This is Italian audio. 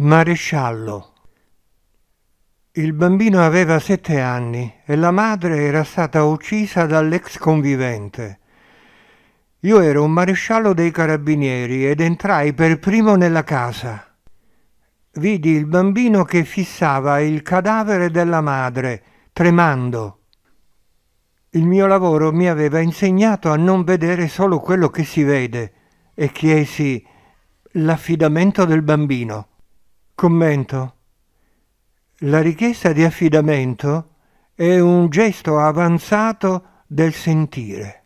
Maresciallo. Il bambino aveva sette anni e la madre era stata uccisa dall'ex convivente. Io ero un maresciallo dei carabinieri ed entrai per primo nella casa. Vidi il bambino che fissava il cadavere della madre, tremando. Il mio lavoro mi aveva insegnato a non vedere solo quello che si vede e chiesi l'affidamento del bambino. Commento. La richiesta di affidamento è un gesto avanzato del sentire.